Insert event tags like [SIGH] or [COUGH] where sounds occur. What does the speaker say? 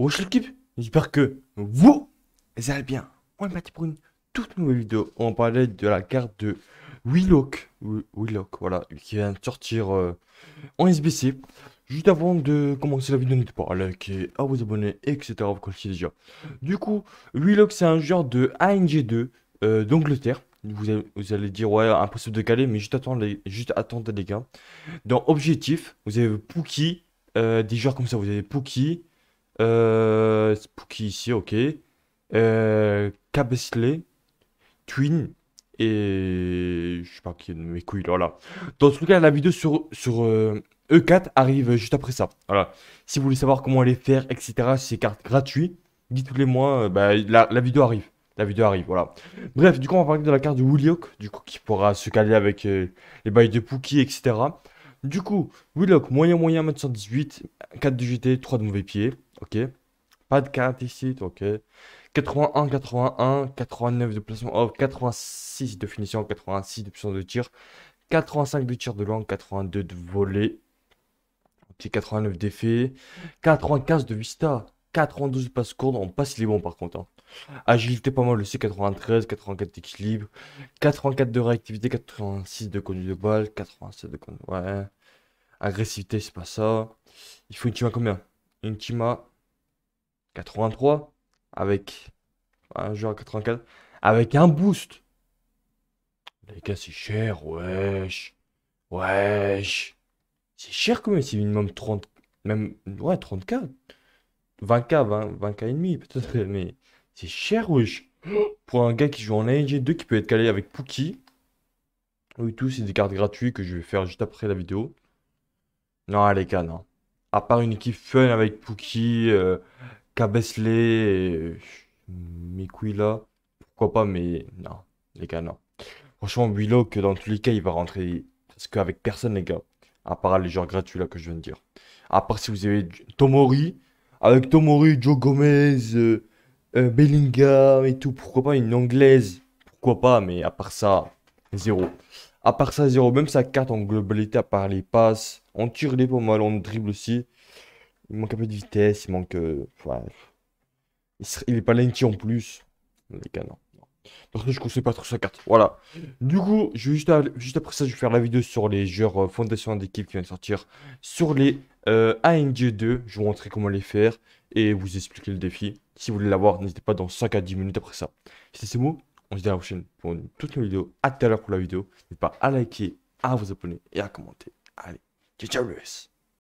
Wesh l'équipe, j'espère que vous allez bien. On est parti pour une toute nouvelle vidéo. On parlait de la carte de Willock. Willock, voilà, qui vient de sortir euh, en SBC. Juste avant de commencer la vidéo, n'hésitez pas à liker, à vous abonner, etc. Vous connaissez déjà. Du coup, Willock, c'est un joueur de ANG2 euh, d'Angleterre. Vous allez, dire ouais impossible de caler mais juste attendez juste attendez les gars dans objectif vous avez Pookie euh, des joueurs comme ça vous avez Pookie euh, Spooky ici, ok. Euh, Cabesley, Twin et je sais pas qui est de mes couilles, voilà. Dans tout cas, la vidéo sur, sur E4 euh, e arrive juste après ça. Voilà. Si vous voulez savoir comment aller faire, etc., ces cartes gratuites, dites tous les mois, euh, bah, la, la, vidéo arrive. La vidéo arrive, voilà. Bref, du coup, on va parler de la carte de Willock, du coup, qui pourra se caler avec euh, les bails de Pookie, etc. Du coup, Willock, moyen moyen, 118 4 de JT, 3 de mauvais pieds ok Pas de carte ici, ok 81, 81, 89 de placement off, 86 de finition, 86 de puissance de tir, 85 de tir de langue, 82 de volée, 89 d'effet, 95 de vista, 92 de passe courte, on passe les bons par contre. Hein. Agilité pas mal aussi, 93, 84 d'équilibre, 84 de réactivité, 86 de conduite de balle, 87 de conduite, ouais. Agressivité, c'est pas ça. Il faut une team à combien Une team 83 avec un joueur 84 avec un boost. Les gars, c'est cher, wesh. Wesh. C'est cher quand même, c'est minimum 30. Même. Ouais, 30K. 20K, 20, k 20 k et demi, peut-être, [LAUGHS] mais c'est cher, wesh. Pour un gars qui joue en ANG 2 qui peut être calé avec Pookie. Oui, tout, c'est des cartes gratuites que je vais faire juste après la vidéo. Non, les gars, non. À part une équipe fun avec Pookie, euh, Bessley, mes pourquoi pas, mais non, les gars, non. Franchement, Willow, que dans tous les cas, il va rentrer parce qu'avec personne, les gars. À part les joueurs gratuits là que je viens de dire. À part si vous avez Tomori, avec Tomori, Joe Gomez, euh, euh, Bellingham et tout, pourquoi pas une anglaise, pourquoi pas, mais à part ça, zéro. À part ça, zéro. Même sa carte en globalité, à part les passes, on tire des pommes, on dribble aussi. Il manque un peu de vitesse, il manque. Euh, il, n'est est pas lenti en plus. Les gars, non. je conseille pas trop sa carte. Voilà. Du coup, juste, juste après ça, je vais faire la vidéo sur les joueurs euh, fondations d'équipe qui vient de sortir. Sur les euh, ANG2, je vous montrer comment les faire et vous expliquer le défi. Si vous voulez l'avoir, n'hésitez pas dans 5 à 10 minutes après ça. C'était ces mots. On se dit à la prochaine pour une toute nouvelle vidéo. À tout à l'heure pour la vidéo. N'hésitez pas à liker, à vous abonner et à commenter. Allez, ciao ciao